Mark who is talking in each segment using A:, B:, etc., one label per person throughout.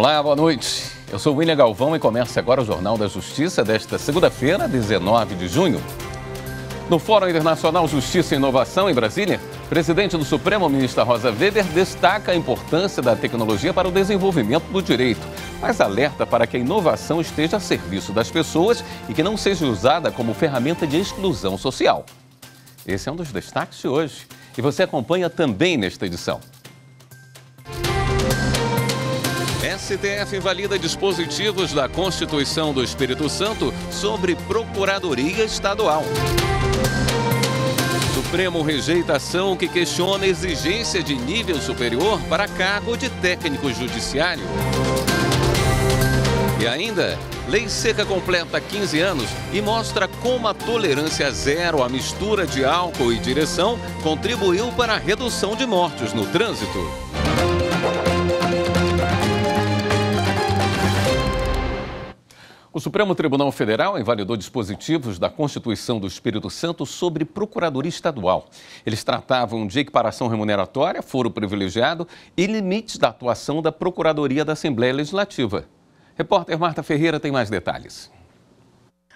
A: Olá, boa noite. Eu sou William Galvão e começa agora o Jornal da Justiça desta segunda-feira, 19 de junho. No Fórum Internacional Justiça e Inovação em Brasília, presidente do Supremo, ministra Rosa Weber, destaca a importância da tecnologia para o desenvolvimento do direito, mas alerta para que a inovação esteja a serviço das pessoas e que não seja usada como ferramenta de exclusão social. Esse é um dos destaques de hoje e você acompanha também nesta edição. STF invalida dispositivos da Constituição do Espírito Santo sobre Procuradoria Estadual. Supremo rejeita ação que questiona a exigência de nível superior para cargo de técnico judiciário. E ainda, Lei Seca completa 15 anos e mostra como a tolerância zero à mistura de álcool e direção contribuiu para a redução de mortes no trânsito. O Supremo Tribunal Federal invalidou dispositivos da Constituição do Espírito Santo sobre Procuradoria Estadual. Eles tratavam de equiparação remuneratória, foro privilegiado e limites da atuação da Procuradoria da Assembleia Legislativa. Repórter Marta Ferreira tem mais detalhes.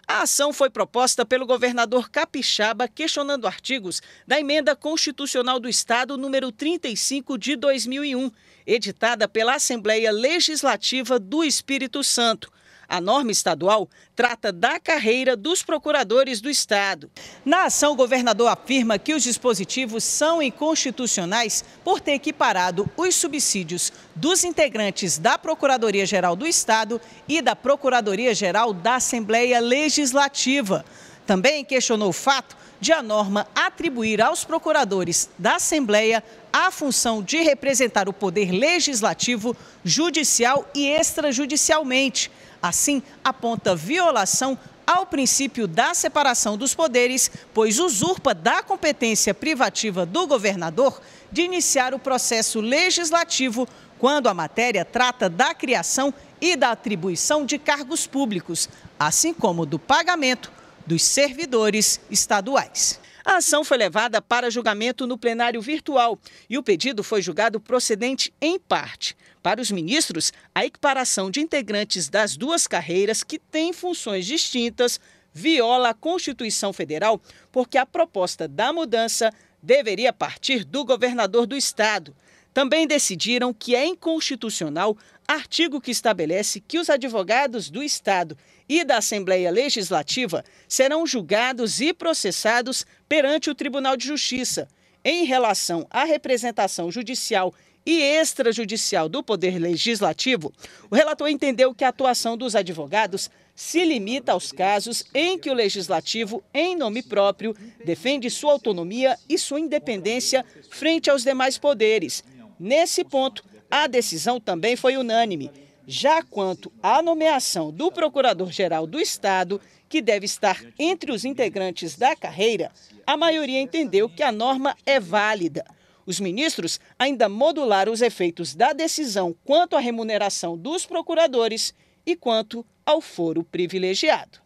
B: A ação foi proposta pelo governador Capixaba, questionando artigos da Emenda Constitucional do Estado número 35 de 2001, editada pela Assembleia Legislativa do Espírito Santo. A norma estadual trata da carreira dos procuradores do Estado. Na ação, o governador afirma que os dispositivos são inconstitucionais por ter equiparado os subsídios dos integrantes da Procuradoria-Geral do Estado e da Procuradoria-Geral da Assembleia Legislativa. Também questionou o fato de a norma atribuir aos procuradores da Assembleia a função de representar o poder legislativo, judicial e extrajudicialmente. Assim, aponta violação ao princípio da separação dos poderes, pois usurpa da competência privativa do governador de iniciar o processo legislativo quando a matéria trata da criação e da atribuição de cargos públicos, assim como do pagamento dos servidores estaduais. A ação foi levada para julgamento no plenário virtual e o pedido foi julgado procedente em parte. Para os ministros, a equiparação de integrantes das duas carreiras, que têm funções distintas, viola a Constituição Federal, porque a proposta da mudança deveria partir do governador do estado. Também decidiram que é inconstitucional artigo que estabelece que os advogados do estado e da Assembleia Legislativa serão julgados e processados perante o Tribunal de Justiça em relação à representação judicial e extrajudicial do Poder Legislativo, o relator entendeu que a atuação dos advogados se limita aos casos em que o legislativo, em nome próprio, defende sua autonomia e sua independência frente aos demais poderes. Nesse ponto, a decisão também foi unânime já quanto à nomeação do Procurador-Geral do Estado, que deve estar entre os integrantes da carreira, a maioria entendeu que a norma é válida. Os ministros ainda modularam os efeitos da decisão quanto à remuneração dos procuradores e quanto ao foro privilegiado.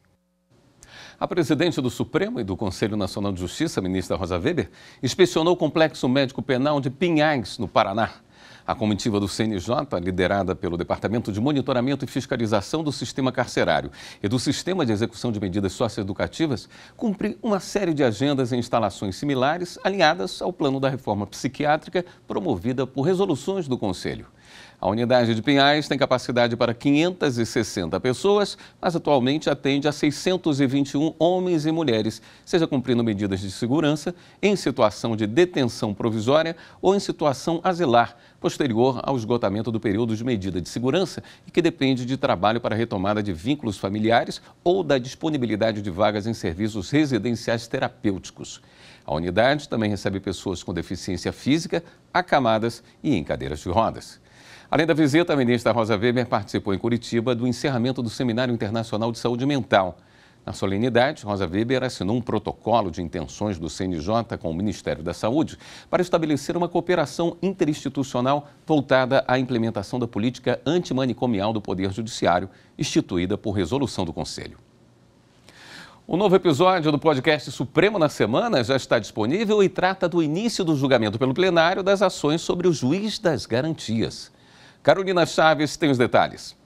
A: A presidente do Supremo e do Conselho Nacional de Justiça, ministra Rosa Weber, inspecionou o Complexo Médico Penal de Pinhais, no Paraná. A comitiva do CNJ, liderada pelo Departamento de Monitoramento e Fiscalização do Sistema Carcerário e do Sistema de Execução de Medidas Socioeducativas, cumpre uma série de agendas em instalações similares alinhadas ao plano da reforma psiquiátrica promovida por resoluções do Conselho. A unidade de Pinhais tem capacidade para 560 pessoas, mas atualmente atende a 621 homens e mulheres, seja cumprindo medidas de segurança, em situação de detenção provisória ou em situação asilar, posterior ao esgotamento do período de medida de segurança e que depende de trabalho para retomada de vínculos familiares ou da disponibilidade de vagas em serviços residenciais terapêuticos. A unidade também recebe pessoas com deficiência física, acamadas e em cadeiras de rodas. Além da visita, a ministra Rosa Weber participou em Curitiba do encerramento do Seminário Internacional de Saúde Mental. Na solenidade, Rosa Weber assinou um protocolo de intenções do CNJ com o Ministério da Saúde para estabelecer uma cooperação interinstitucional voltada à implementação da política antimanicomial do Poder Judiciário, instituída por resolução do Conselho. O novo episódio do podcast Supremo na Semana já está disponível e trata do início do julgamento pelo plenário das ações sobre o juiz das garantias. Carolina Chaves tem os detalhes.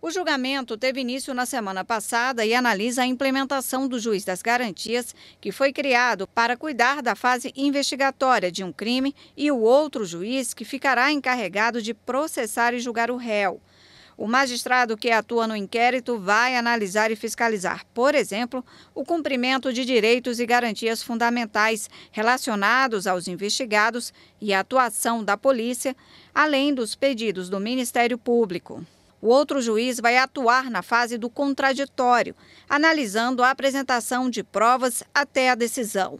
C: O julgamento teve início na semana passada e analisa a implementação do juiz das garantias, que foi criado para cuidar da fase investigatória de um crime, e o outro juiz que ficará encarregado de processar e julgar o réu. O magistrado que atua no inquérito vai analisar e fiscalizar, por exemplo, o cumprimento de direitos e garantias fundamentais relacionados aos investigados e a atuação da polícia, além dos pedidos do Ministério Público. O outro juiz vai atuar na fase do contraditório, analisando a apresentação de provas até a decisão.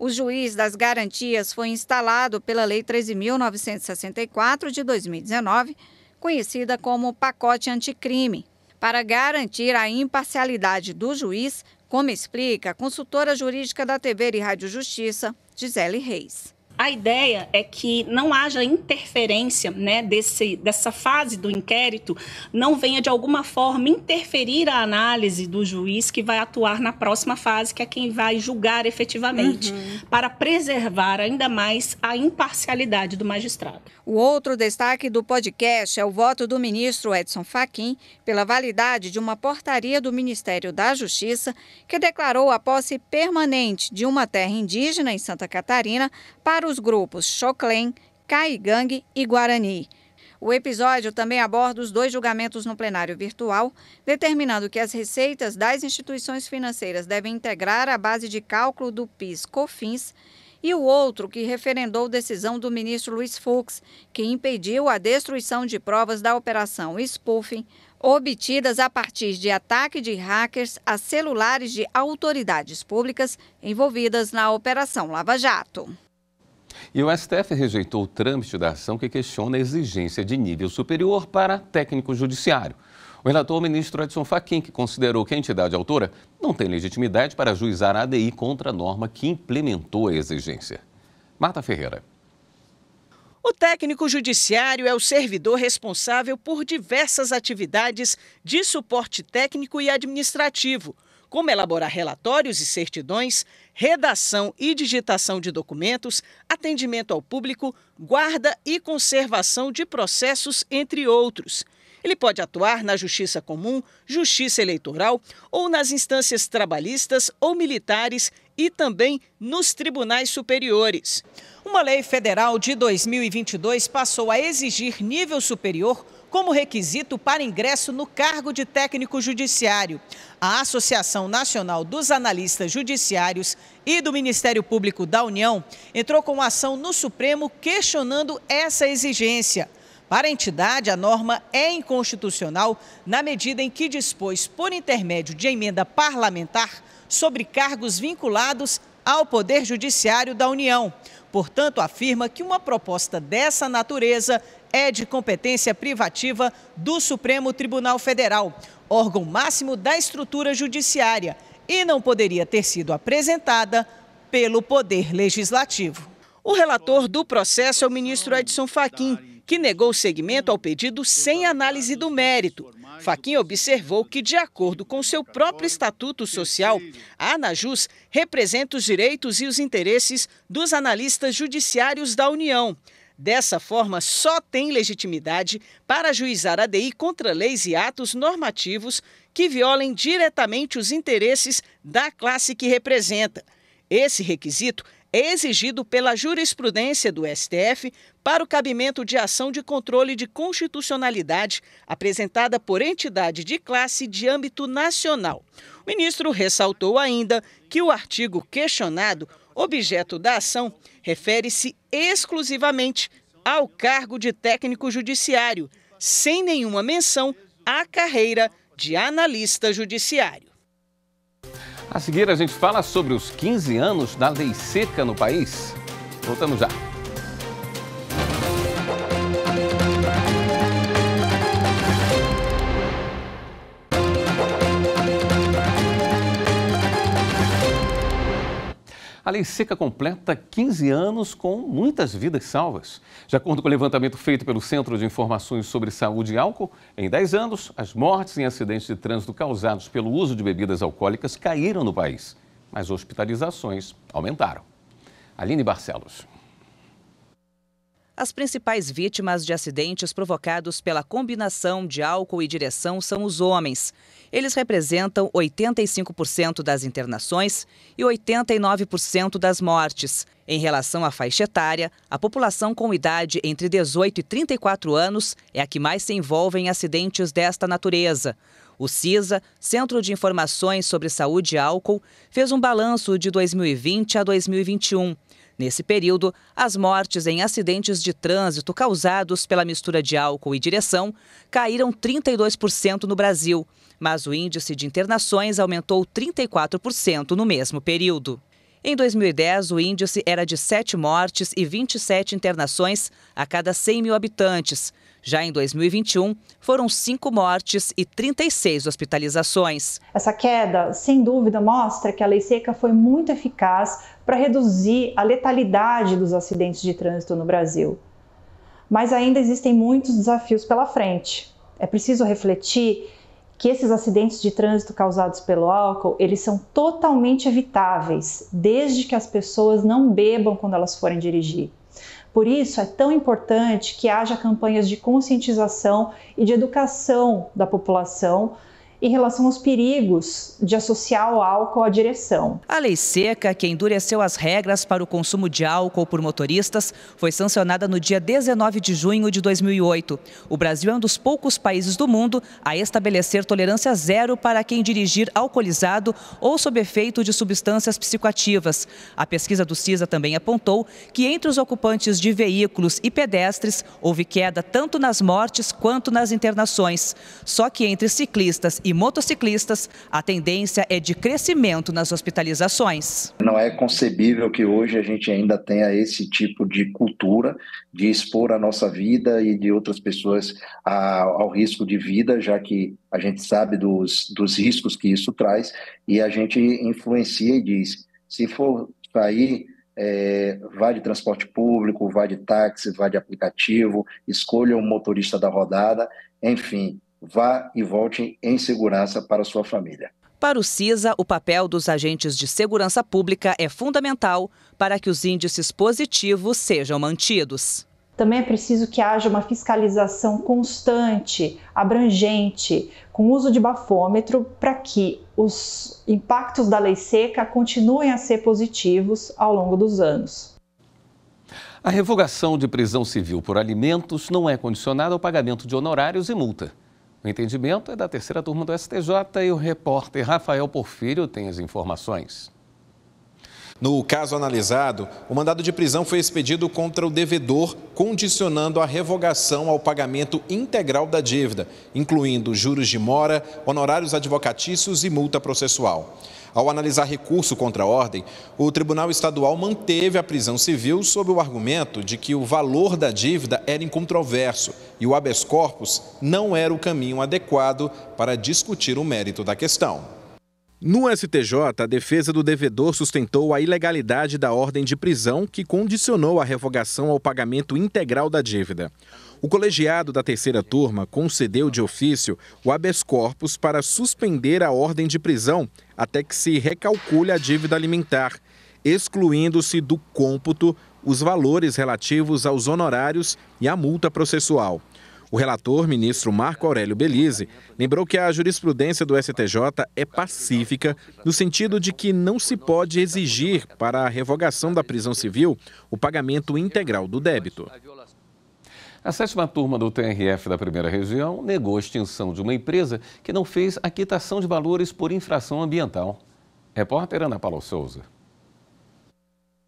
C: O juiz das garantias foi instalado pela Lei 13.964 de 2019 conhecida como pacote anticrime, para garantir a imparcialidade do juiz, como explica a consultora jurídica da TV e Rádio Justiça, Gisele Reis. A ideia é que não
D: haja interferência né, desse, dessa fase do inquérito, não venha de alguma forma interferir a análise do juiz que vai atuar na próxima fase, que é quem vai julgar efetivamente, uhum. para preservar ainda mais a imparcialidade do magistrado.
C: O outro destaque do podcast é o voto do ministro Edson Fachin pela validade de uma portaria do Ministério da Justiça que declarou a posse permanente de uma terra indígena em Santa Catarina para para os grupos Choclen, Caigang e Guarani. O episódio também aborda os dois julgamentos no plenário virtual, determinando que as receitas das instituições financeiras devem integrar a base de cálculo do PIS-COFINS e o outro que referendou decisão do ministro Luiz Fux, que impediu a destruição de provas da operação spoofing obtidas a partir de ataque de hackers a celulares de autoridades públicas envolvidas na operação Lava Jato.
A: E o STF rejeitou o trâmite da ação que questiona a exigência de nível superior para técnico judiciário. O relator, o ministro Edson Fachin, que considerou que a entidade autora não tem legitimidade para juizar a ADI contra a norma que implementou a exigência. Marta Ferreira.
B: O técnico judiciário é o servidor responsável por diversas atividades de suporte técnico e administrativo, como elaborar relatórios e certidões, redação e digitação de documentos, atendimento ao público, guarda e conservação de processos, entre outros. Ele pode atuar na justiça comum, justiça eleitoral ou nas instâncias trabalhistas ou militares e também nos tribunais superiores. Uma lei federal de 2022 passou a exigir nível superior como requisito para ingresso no cargo de técnico judiciário. A Associação Nacional dos Analistas Judiciários e do Ministério Público da União entrou com ação no Supremo questionando essa exigência. Para a entidade, a norma é inconstitucional na medida em que dispôs, por intermédio de emenda parlamentar, sobre cargos vinculados ao Poder Judiciário da União. Portanto, afirma que uma proposta dessa natureza é de competência privativa do Supremo Tribunal Federal, órgão máximo da estrutura judiciária, e não poderia ter sido apresentada pelo Poder Legislativo. O relator do processo é o ministro Edson Fachin, que negou seguimento ao pedido sem análise do mérito. Faquin observou que, de acordo com seu próprio estatuto social, a Anajus representa os direitos e os interesses dos analistas judiciários da União. Dessa forma, só tem legitimidade para ajuizar a DI contra leis e atos normativos que violem diretamente os interesses da classe que representa. Esse requisito é exigido pela jurisprudência do STF para o cabimento de ação de controle de constitucionalidade apresentada por entidade de classe de âmbito nacional. O ministro ressaltou ainda que o artigo questionado, objeto da ação, refere-se exclusivamente ao cargo de técnico judiciário, sem nenhuma menção à carreira de analista judiciário.
A: A seguir, a gente fala sobre os 15 anos da lei seca no país. Voltamos já. A lei seca completa 15 anos com muitas vidas salvas. De acordo com o levantamento feito pelo Centro de Informações sobre Saúde e Álcool, em 10 anos, as mortes em acidentes de trânsito causados pelo uso de bebidas alcoólicas caíram no país, mas hospitalizações aumentaram. Aline Barcelos.
E: As principais vítimas de acidentes provocados pela combinação de álcool e direção são os homens. Eles representam 85% das internações e 89% das mortes. Em relação à faixa etária, a população com idade entre 18 e 34 anos é a que mais se envolve em acidentes desta natureza. O CISA, Centro de Informações sobre Saúde e Álcool, fez um balanço de 2020 a 2021. Nesse período, as mortes em acidentes de trânsito causados pela mistura de álcool e direção caíram 32% no Brasil, mas o índice de internações aumentou 34% no mesmo período. Em 2010, o índice era de 7 mortes e 27 internações a cada 100 mil habitantes. Já em 2021, foram cinco mortes e 36 hospitalizações.
D: Essa queda, sem dúvida, mostra que a lei seca foi muito eficaz para reduzir a letalidade dos acidentes de trânsito no Brasil. Mas ainda existem muitos desafios pela frente. É preciso refletir que esses acidentes de trânsito causados pelo álcool, eles são totalmente evitáveis, desde que as pessoas não bebam quando elas forem dirigir. Por isso é tão importante que haja campanhas de conscientização e de educação da população em relação aos perigos de associar o álcool à direção.
E: A lei seca, que endureceu as regras para o consumo de álcool por motoristas, foi sancionada no dia 19 de junho de 2008. O Brasil é um dos poucos países do mundo a estabelecer tolerância zero para quem dirigir alcoolizado ou sob efeito de substâncias psicoativas. A pesquisa do CISA também apontou que entre os ocupantes de veículos e pedestres houve queda tanto nas mortes quanto nas internações. Só que entre ciclistas e motociclistas, a tendência é de crescimento nas hospitalizações.
F: Não é concebível que hoje a gente ainda tenha esse tipo de cultura de expor a nossa vida e de outras pessoas ao risco de vida, já que a gente sabe dos, dos riscos que isso traz e a gente influencia e diz: se for sair. É, vá de transporte público, vá de táxi, vá de aplicativo, escolha o um motorista da rodada, enfim, vá e volte em segurança para sua família.
E: Para o CISA, o papel dos agentes de segurança pública é fundamental para que os índices positivos sejam mantidos.
D: Também é preciso que haja uma fiscalização constante, abrangente, com uso de bafômetro, para que os impactos da lei seca continuem a ser positivos ao longo dos anos.
A: A revogação de prisão civil por alimentos não é condicionada ao pagamento de honorários e multa. O entendimento é da terceira turma do STJ e o repórter
F: Rafael Porfírio tem as informações. No caso analisado, o mandado de prisão foi expedido contra o devedor, condicionando a revogação ao pagamento integral da dívida, incluindo juros de mora, honorários advocatícios e multa processual. Ao analisar recurso contra a ordem, o Tribunal Estadual manteve a prisão civil sob o argumento de que o valor da dívida era incontroverso e o habeas corpus não era o caminho adequado para discutir o mérito da questão. No STJ, a defesa do devedor sustentou a ilegalidade da ordem de prisão que condicionou a revogação ao pagamento integral da dívida. O colegiado da terceira turma concedeu de ofício o habeas corpus para suspender a ordem de prisão até que se recalcule a dívida alimentar, excluindo-se do cômputo os valores relativos aos honorários e à multa processual. O relator, ministro Marco Aurélio Belize, lembrou que a jurisprudência do STJ é pacífica, no sentido de que não se pode exigir, para a revogação da prisão civil, o pagamento integral do débito. A sétima turma do TRF
A: da primeira região negou a extinção de uma empresa que não fez a quitação de valores por infração ambiental. Repórter Ana Paula Souza.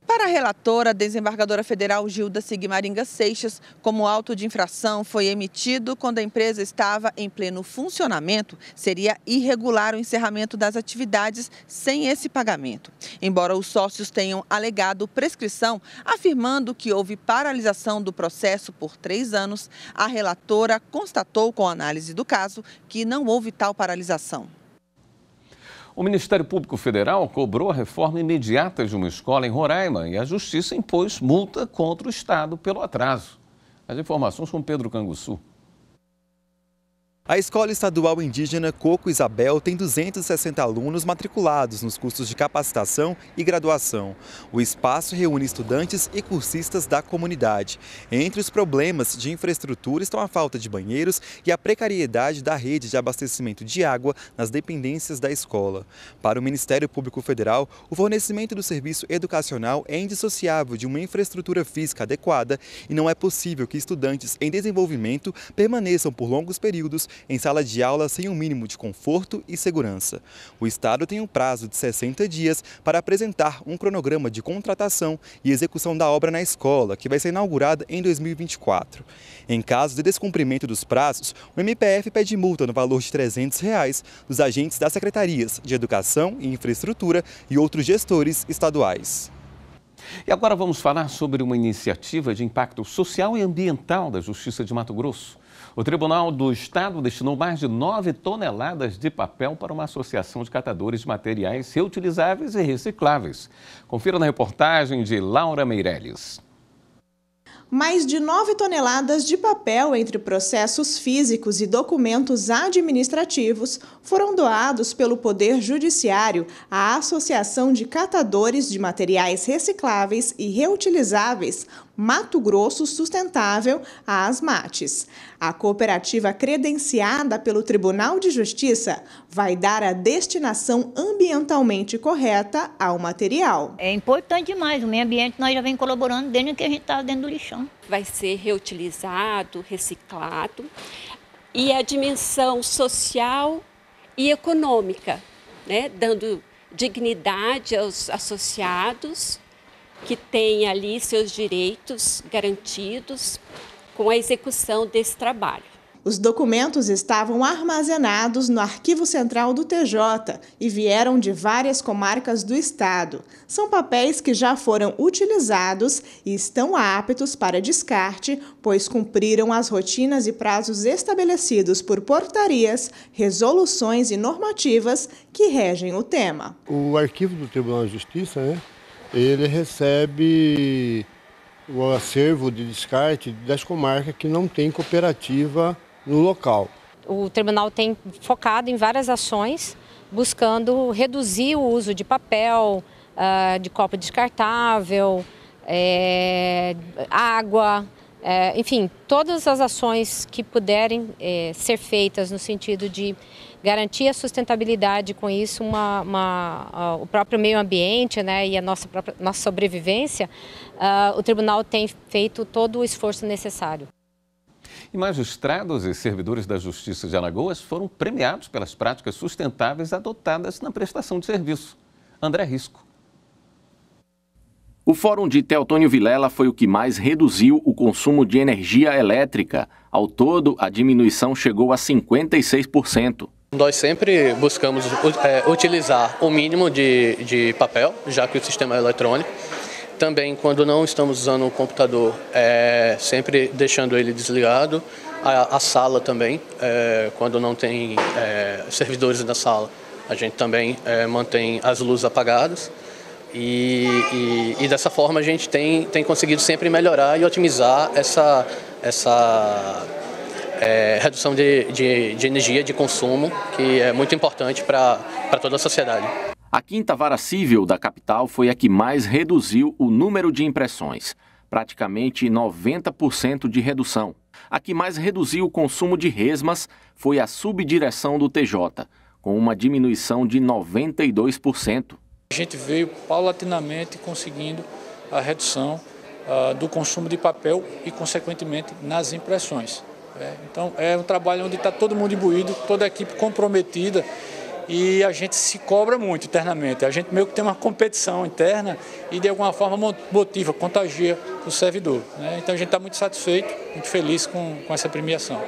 B: Para a relatora, a desembargadora federal Gilda Sigmaringa Seixas, como auto de infração foi emitido quando a empresa estava em pleno funcionamento, seria irregular o encerramento das atividades sem esse pagamento. Embora os sócios tenham alegado prescrição, afirmando que houve paralisação do processo por três anos, a relatora constatou, com análise do caso, que não houve tal paralisação.
A: O Ministério Público Federal cobrou a reforma imediata de uma escola em Roraima e a Justiça impôs multa contra o Estado pelo atraso. As informações com Pedro Canguçu.
F: A Escola Estadual Indígena Coco Isabel tem 260 alunos matriculados nos cursos de capacitação e graduação. O espaço reúne estudantes e cursistas da comunidade. Entre os problemas de infraestrutura estão a falta de banheiros e a precariedade da rede de abastecimento de água nas dependências da escola. Para o Ministério Público Federal, o fornecimento do serviço educacional é indissociável de uma infraestrutura física adequada e não é possível que estudantes em desenvolvimento permaneçam por longos períodos em sala de aula sem o um mínimo de conforto e segurança. O Estado tem um prazo de 60 dias para apresentar um cronograma de contratação e execução da obra na escola, que vai ser inaugurada em 2024. Em caso de descumprimento dos prazos, o MPF pede multa no valor de R$ 300 reais dos agentes das secretarias de Educação e Infraestrutura e outros gestores estaduais. E agora
A: vamos falar sobre uma iniciativa de impacto social e ambiental da Justiça de Mato Grosso. O Tribunal do Estado destinou mais de 9 toneladas de papel para uma associação de catadores de materiais reutilizáveis e recicláveis. Confira na reportagem de Laura Meirelles.
B: Mais de 9 toneladas de papel entre processos físicos e documentos administrativos foram doados pelo Poder Judiciário à Associação de Catadores de Materiais Recicláveis e Reutilizáveis Mato Grosso Sustentável às Mates. A cooperativa credenciada pelo Tribunal de Justiça vai dar a destinação
E: ambientalmente correta ao material. É importante
D: demais, o meio ambiente nós já vem colaborando desde que a gente estava tá dentro do lixão. Vai ser reutilizado, reciclado e a dimensão social e econômica, né? dando dignidade aos associados que tem ali seus direitos garantidos com a execução desse trabalho.
B: Os documentos estavam armazenados no Arquivo Central do TJ e vieram de várias comarcas do estado. São papéis que já foram utilizados e estão aptos para descarte, pois cumpriram as rotinas e prazos estabelecidos por portarias, resoluções e normativas que
E: regem o tema. O arquivo do Tribunal de Justiça, né? ele recebe o acervo de descarte das comarcas que não tem cooperativa
F: no local.
C: O tribunal tem focado em várias ações, buscando reduzir o uso de papel, ah, de copo descartável, eh, água, eh, enfim, todas as ações que puderem eh, ser feitas no sentido de garantir a sustentabilidade com isso, uma, uma, o próprio meio ambiente né, e a nossa, própria, nossa sobrevivência, ah, o tribunal tem feito todo o esforço necessário.
A: E magistrados e servidores da Justiça de Alagoas foram premiados pelas práticas sustentáveis adotadas na prestação de serviço. André Risco.
G: O Fórum de Teotônio Vilela foi o que mais reduziu o consumo de energia elétrica. Ao todo, a diminuição chegou a 56%. Nós sempre buscamos é, utilizar o mínimo de, de papel, já que o sistema é eletrônico. Também, quando não estamos usando o computador, é, sempre deixando ele desligado. A, a sala também, é, quando não tem é, servidores na sala, a gente também é, mantém as luzes apagadas. E, e, e, dessa forma a gente tem, tem conseguido sempre melhorar e otimizar essa, essa é, redução de, de, de energia, de consumo, que é muito importante para toda a sociedade. A quinta vara civil da capital foi a que mais reduziu o número de impressões, praticamente 90% de redução. A que mais reduziu o consumo de resmas foi a subdireção do TJ, com uma diminuição de 92%. A gente veio paulatinamente conseguindo a redução uh, do consumo de papel e, consequentemente, nas impressões. É, então é um trabalho onde está todo mundo imbuído, toda a equipe comprometida e a gente se cobra muito internamente. A gente meio que tem uma competição interna e de alguma forma motiva, contagia o servidor. Né? Então a gente está muito satisfeito, muito feliz com, com essa premiação.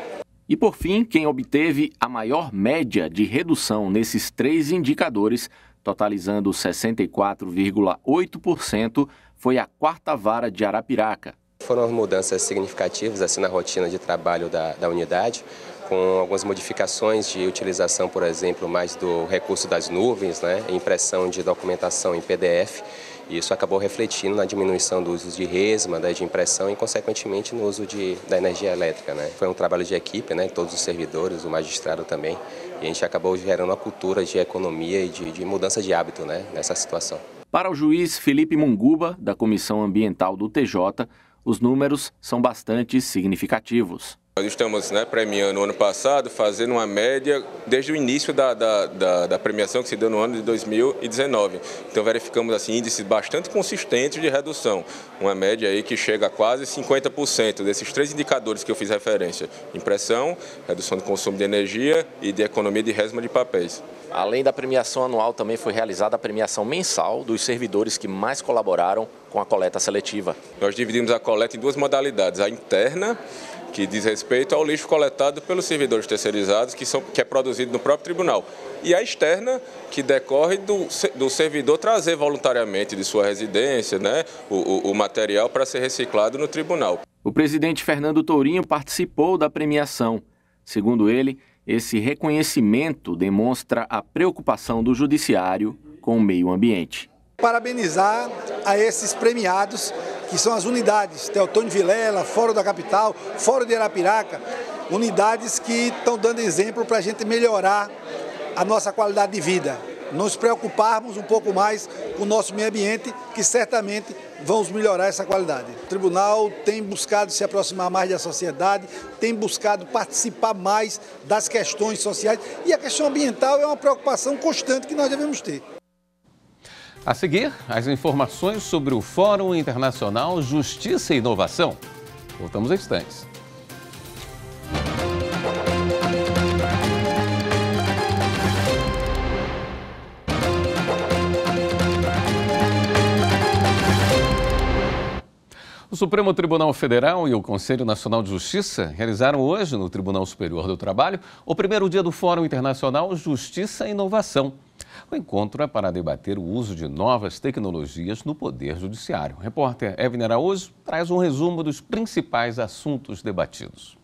G: E por fim, quem obteve a maior média de redução nesses três indicadores, totalizando 64,8%, foi a quarta vara de Arapiraca, foram mudanças significativas assim, na rotina de trabalho da, da
A: unidade, com algumas modificações de utilização, por exemplo, mais do recurso das nuvens, né, impressão de documentação em PDF. E isso acabou refletindo na diminuição do uso de resma, né, de impressão e, consequentemente, no uso de, da energia elétrica. Né. Foi um trabalho de equipe, né, todos os servidores, o magistrado também, e a gente acabou gerando uma cultura de economia e
G: de, de mudança de hábito né, nessa situação. Para o juiz Felipe Munguba, da Comissão Ambiental do TJ, os números são bastante significativos. Nós estamos né, premiando o ano passado, fazendo uma média desde o início da, da, da, da, premiação que se deu no ano de 2019. Então verificamos assim, índices bastante consistentes de redução, uma média aí que chega a quase 50% desses três indicadores que eu fiz referência, impressão, redução do consumo de energia e de economia de resma de papéis. Além da premiação anual, também foi realizada a premiação mensal dos servidores que mais colaboraram com a coleta seletiva. Nós dividimos a coleta em duas modalidades, a interna que diz respeito ao lixo coletado pelos servidores terceirizados, que, são, que é produzido no próprio tribunal. E a externa, que decorre do, do servidor trazer voluntariamente de sua residência né, o, o material para ser reciclado no tribunal. O presidente Fernando Tourinho participou da premiação. Segundo ele, esse reconhecimento demonstra a preocupação do Judiciário com o meio ambiente.
F: Parabenizar a esses premiados, que são as unidades Teotônio Vilela, Fórum da Capital, Fórum de Arapiraca, unidades que estão dando exemplo para a gente melhorar a nossa qualidade de vida, nos preocuparmos um pouco mais com o nosso meio ambiente, que certamente vamos melhorar essa qualidade. O tribunal tem buscado se aproximar mais da sociedade, tem buscado participar mais das questões sociais e a questão ambiental é uma preocupação constante que nós devemos ter.
A: A seguir, as informações sobre o Fórum Internacional Justiça e Inovação. Voltamos a instantes. O Supremo Tribunal Federal e o Conselho Nacional de Justiça realizaram hoje, no Tribunal Superior do Trabalho, o primeiro dia do Fórum Internacional Justiça e Inovação. O encontro é para debater o uso de novas tecnologias no Poder Judiciário. O repórter Evner Araújo traz um resumo dos principais assuntos debatidos.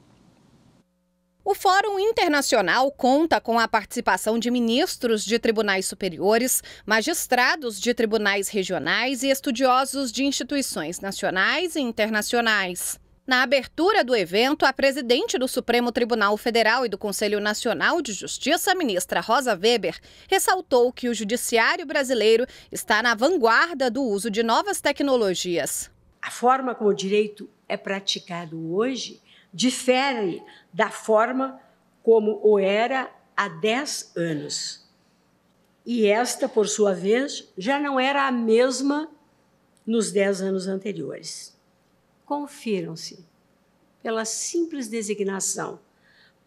H: O Fórum Internacional conta com a participação de ministros de tribunais superiores, magistrados de tribunais regionais e estudiosos de instituições nacionais e internacionais. Na abertura do evento, a presidente do Supremo Tribunal Federal e do Conselho Nacional de Justiça, ministra Rosa Weber, ressaltou que o judiciário brasileiro está na vanguarda do uso de novas tecnologias.
B: A forma como o direito é praticado hoje difere da forma como o era há 10 anos. E esta, por sua vez, já não era a mesma nos 10 anos anteriores confiram-se pela simples designação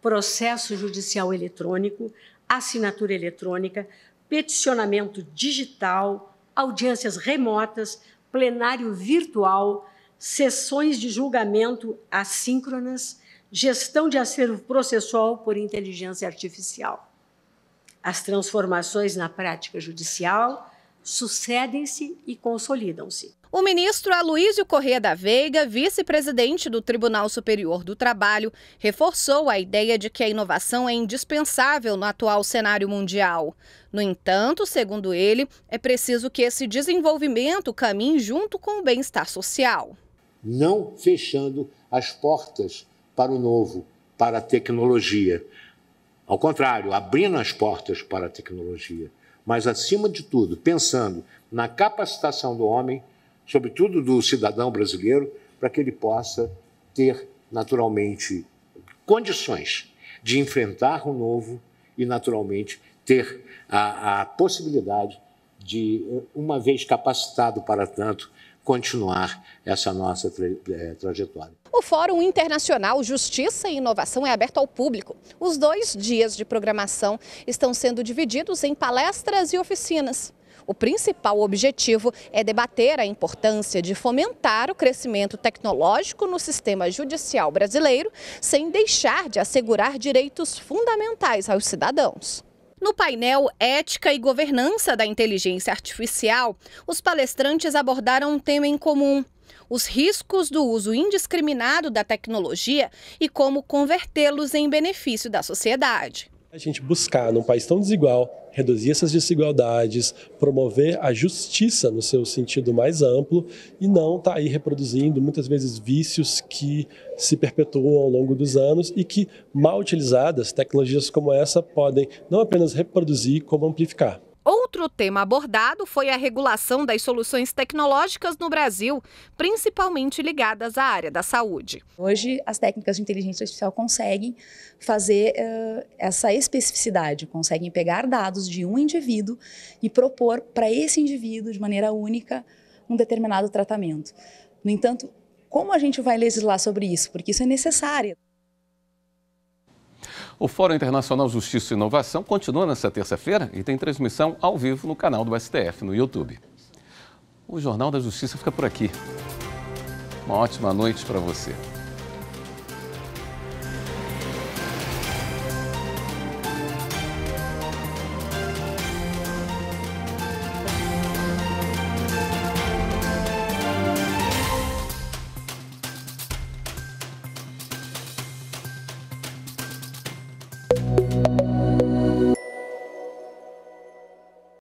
D: processo judicial eletrônico, assinatura eletrônica, peticionamento digital, audiências remotas, plenário virtual,
B: sessões de julgamento assíncronas, gestão de acervo
D: processual por inteligência artificial. As transformações na prática judicial sucedem-se e consolidam-se.
H: O ministro Aloysio Corrêa da Veiga, vice-presidente do Tribunal Superior do Trabalho, reforçou a ideia de que a inovação é indispensável no atual cenário mundial. No entanto, segundo ele, é preciso que esse desenvolvimento caminhe junto com o bem-estar social.
G: Não fechando as portas para o novo, para a tecnologia. Ao contrário, abrindo as portas para a tecnologia mas acima de tudo, pensando na capacitação do homem, sobretudo do cidadão brasileiro, para que ele possa ter naturalmente condições de enfrentar o novo e naturalmente ter a, a possibilidade de, uma vez capacitado para tanto, continuar essa nossa é, trajetória.
H: O Fórum Internacional Justiça e Inovação é aberto ao público. Os dois dias de programação estão sendo divididos em palestras e oficinas. O principal objetivo é debater a importância de fomentar o crescimento tecnológico no sistema judicial brasileiro, sem deixar de assegurar direitos fundamentais aos cidadãos. No painel Ética e Governança da Inteligência Artificial, os palestrantes abordaram um tema em comum: os riscos do uso indiscriminado da tecnologia e como convertê-los em benefício da sociedade.
G: A gente buscar, num país tão desigual, reduzir essas desigualdades, promover a justiça no seu sentido mais amplo e não estar tá aí reproduzindo muitas vezes vícios que se perpetuam ao longo dos anos e que, mal utilizadas, tecnologias como essa podem não apenas reproduzir, como amplificar.
H: Outro tema abordado foi a regulação das soluções tecnológicas no Brasil, principalmente ligadas à área da saúde. Hoje, as técnicas de inteligência artificial conseguem fazer uh, essa especificidade, conseguem pegar dados de um indivíduo e propor para esse indivíduo, de maneira única, um determinado tratamento. No entanto, como a gente vai legislar sobre isso? Porque isso é necessário.
A: O Fórum Internacional Justiça e Inovação continua nesta terça-feira e tem transmissão ao vivo no canal do STF no YouTube. O Jornal da Justiça fica por aqui. Uma ótima noite para você.